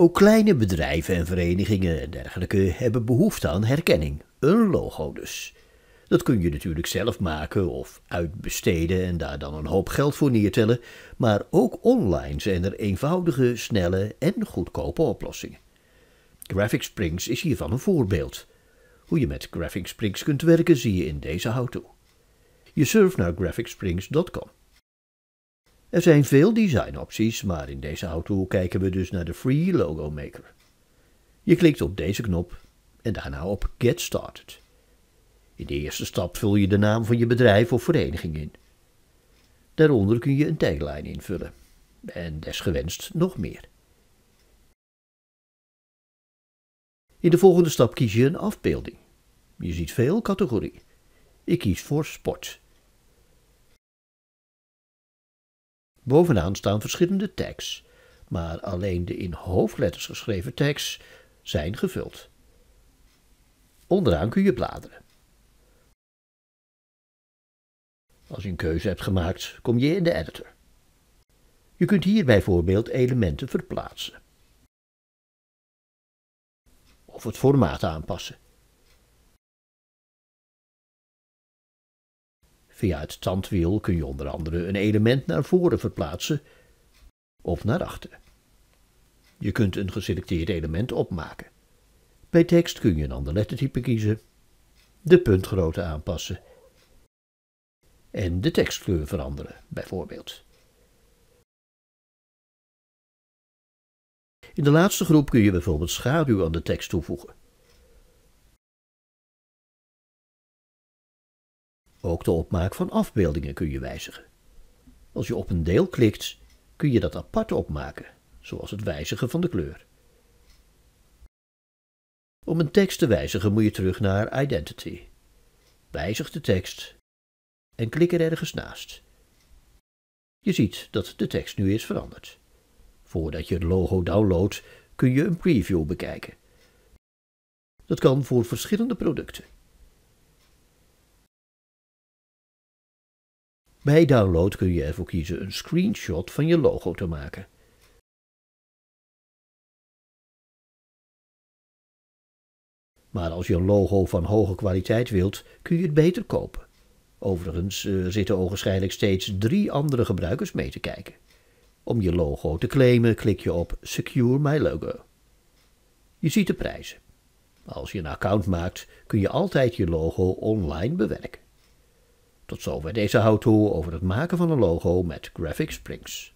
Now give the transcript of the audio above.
Ook kleine bedrijven en verenigingen en dergelijke hebben behoefte aan herkenning. Een logo dus. Dat kun je natuurlijk zelf maken of uitbesteden en daar dan een hoop geld voor neertellen, maar ook online zijn er eenvoudige, snelle en goedkope oplossingen. Graphic Springs is hiervan een voorbeeld. Hoe je met Graphic Springs kunt werken zie je in deze how-to. Je surft naar graphicsprings.com. Er zijn veel designopties, maar in deze auto kijken we dus naar de Free Logo Maker. Je klikt op deze knop en daarna op Get Started. In de eerste stap vul je de naam van je bedrijf of vereniging in. Daaronder kun je een tagline invullen. En desgewenst nog meer. In de volgende stap kies je een afbeelding. Je ziet veel categorie. Ik kies voor sport. Bovenaan staan verschillende tags, maar alleen de in hoofdletters geschreven tags zijn gevuld. Onderaan kun je bladeren. Als je een keuze hebt gemaakt, kom je in de editor. Je kunt hier bijvoorbeeld elementen verplaatsen. Of het formaat aanpassen. Via het tandwiel kun je onder andere een element naar voren verplaatsen of naar achter. Je kunt een geselecteerd element opmaken. Bij tekst kun je een ander lettertype kiezen, de puntgrootte aanpassen en de tekstkleur veranderen, bijvoorbeeld. In de laatste groep kun je bijvoorbeeld schaduw aan de tekst toevoegen. Ook de opmaak van afbeeldingen kun je wijzigen. Als je op een deel klikt, kun je dat apart opmaken, zoals het wijzigen van de kleur. Om een tekst te wijzigen moet je terug naar Identity. Wijzig de tekst en klik er ergens naast. Je ziet dat de tekst nu is veranderd. Voordat je het logo downloadt, kun je een preview bekijken. Dat kan voor verschillende producten. Bij download kun je ervoor kiezen een screenshot van je logo te maken. Maar als je een logo van hoge kwaliteit wilt, kun je het beter kopen. Overigens eh, zitten ogenschijnlijk steeds drie andere gebruikers mee te kijken. Om je logo te claimen klik je op Secure My Logo. Je ziet de prijzen. Als je een account maakt kun je altijd je logo online bewerken. Tot zover deze how-to over het maken van een logo met Graphic Springs.